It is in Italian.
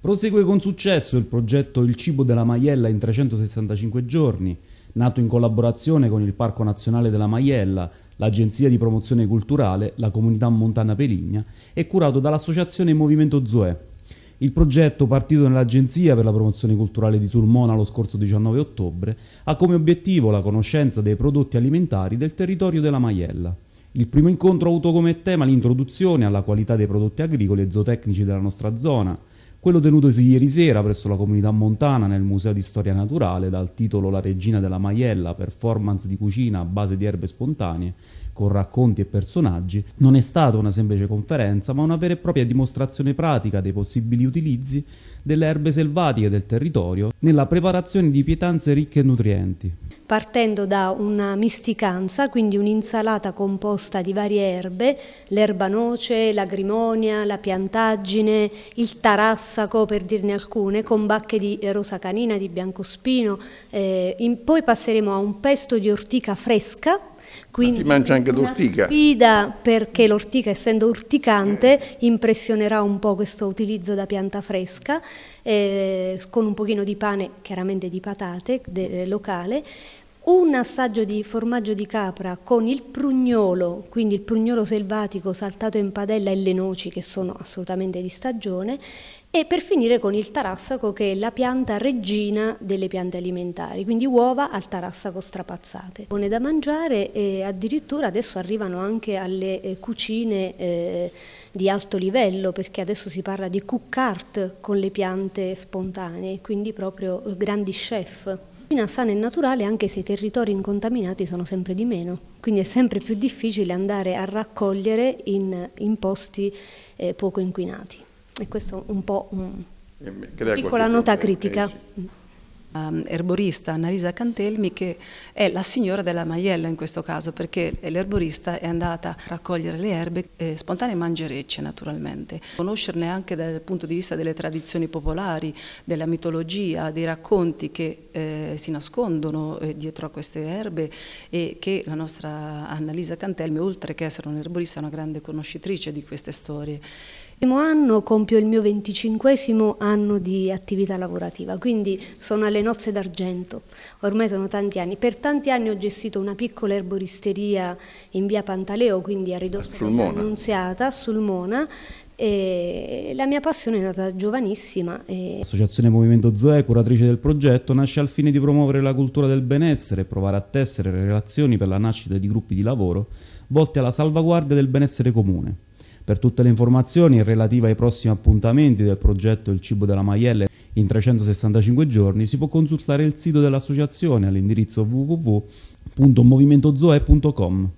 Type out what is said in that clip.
Prosegue con successo il progetto Il cibo della maiella in 365 giorni, nato in collaborazione con il Parco Nazionale della Maiella, l'Agenzia di Promozione Culturale, la Comunità Montana Peligna e curato dall'Associazione Movimento Zoe. Il progetto, partito nell'Agenzia per la promozione culturale di Sulmona lo scorso 19 ottobre, ha come obiettivo la conoscenza dei prodotti alimentari del territorio della Maiella. Il primo incontro ha avuto come tema l'introduzione alla qualità dei prodotti agricoli e zootecnici della nostra zona, quello tenutosi ieri sera presso la comunità montana nel Museo di Storia Naturale dal titolo La regina della maiella, performance di cucina a base di erbe spontanee, con racconti e personaggi, non è stata una semplice conferenza, ma una vera e propria dimostrazione pratica dei possibili utilizzi delle erbe selvatiche del territorio nella preparazione di pietanze ricche e nutrienti partendo da una misticanza, quindi un'insalata composta di varie erbe, l'erba noce, l'agrimonia, la piantaggine, il tarassaco per dirne alcune, con bacche di rosa canina, di biancospino, eh, in, poi passeremo a un pesto di ortica fresca quindi si mangia anche l'ortica. sfida perché l'ortica, essendo urticante, impressionerà un po' questo utilizzo da pianta fresca, eh, con un pochino di pane, chiaramente di patate, de, eh, locale, un assaggio di formaggio di capra con il prugnolo, quindi il prugnolo selvatico saltato in padella e le noci che sono assolutamente di stagione, e per finire con il tarassaco che è la pianta regina delle piante alimentari, quindi uova al tarassaco strapazzate. Buone da mangiare e addirittura adesso arrivano anche alle eh, cucine eh, di alto livello perché adesso si parla di cook art con le piante spontanee, quindi proprio eh, grandi chef cucina sana e naturale anche se i territori incontaminati sono sempre di meno, quindi è sempre più difficile andare a raccogliere in, in posti eh, poco inquinati. E questo è un po' una piccola nota critica. Ehm, erborista Annalisa Cantelmi che è la signora della maiella in questo caso perché l'erborista è andata a raccogliere le erbe eh, spontanee mangerecce naturalmente, conoscerne anche dal punto di vista delle tradizioni popolari, della mitologia, dei racconti che eh, si nascondono eh, dietro a queste erbe e che la nostra Annalisa Cantelmi oltre che essere un erborista è una grande conoscitrice di queste storie primo anno compio il mio venticinquesimo anno di attività lavorativa, quindi sono alle nozze d'argento, ormai sono tanti anni. Per tanti anni ho gestito una piccola erboristeria in via Pantaleo, quindi a ridosso dell'Annunziata, ah, a Sulmona, e la mia passione è nata giovanissima. E... L'associazione Movimento Zoe, curatrice del progetto, nasce al fine di promuovere la cultura del benessere e provare a tessere le relazioni per la nascita di gruppi di lavoro volte alla salvaguardia del benessere comune. Per tutte le informazioni relative ai prossimi appuntamenti del progetto Il cibo della Maielle in 365 giorni si può consultare il sito dell'associazione all'indirizzo www.movimentozoe.com.